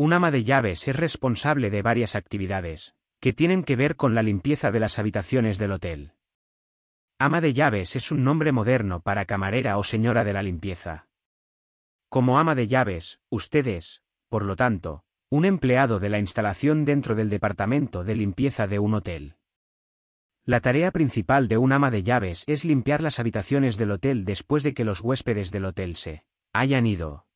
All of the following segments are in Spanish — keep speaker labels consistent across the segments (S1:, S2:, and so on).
S1: Un ama de llaves es responsable de varias actividades, que tienen que ver con la limpieza de las habitaciones del hotel. Ama de llaves es un nombre moderno para camarera o señora de la limpieza. Como ama de llaves, usted es, por lo tanto, un empleado de la instalación dentro del departamento de limpieza de un hotel. La tarea principal de un ama de llaves es limpiar las habitaciones del hotel después de que los huéspedes del hotel se hayan ido.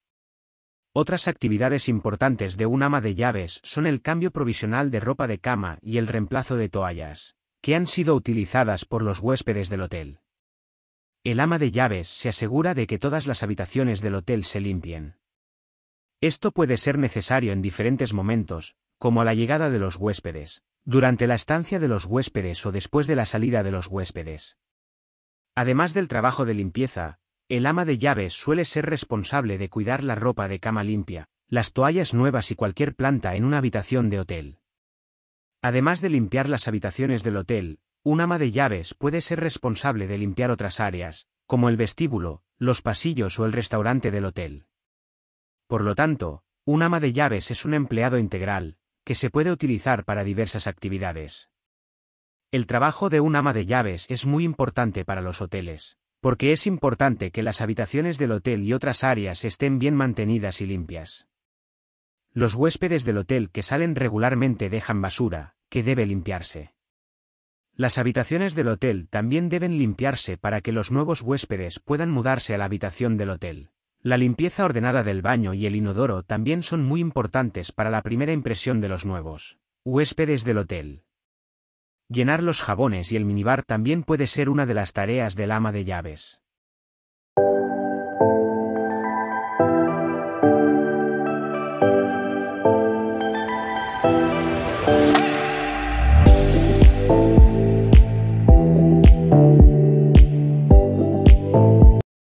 S1: Otras actividades importantes de un ama de llaves son el cambio provisional de ropa de cama y el reemplazo de toallas, que han sido utilizadas por los huéspedes del hotel. El ama de llaves se asegura de que todas las habitaciones del hotel se limpien. Esto puede ser necesario en diferentes momentos, como a la llegada de los huéspedes, durante la estancia de los huéspedes o después de la salida de los huéspedes. Además del trabajo de limpieza, el ama de llaves suele ser responsable de cuidar la ropa de cama limpia, las toallas nuevas y cualquier planta en una habitación de hotel. Además de limpiar las habitaciones del hotel, un ama de llaves puede ser responsable de limpiar otras áreas, como el vestíbulo, los pasillos o el restaurante del hotel. Por lo tanto, un ama de llaves es un empleado integral, que se puede utilizar para diversas actividades. El trabajo de un ama de llaves es muy importante para los hoteles porque es importante que las habitaciones del hotel y otras áreas estén bien mantenidas y limpias. Los huéspedes del hotel que salen regularmente dejan basura, que debe limpiarse. Las habitaciones del hotel también deben limpiarse para que los nuevos huéspedes puedan mudarse a la habitación del hotel. La limpieza ordenada del baño y el inodoro también son muy importantes para la primera impresión de los nuevos huéspedes del hotel. Llenar los jabones y el minibar también puede ser una de las tareas del ama de llaves.